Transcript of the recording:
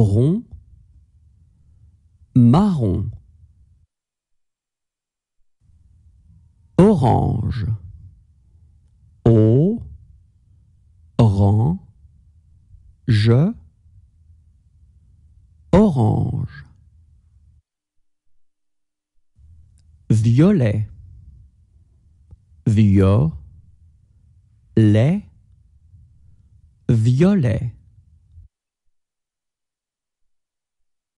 rond, marron, orange, o, orange, je, orange, violet, violet, violet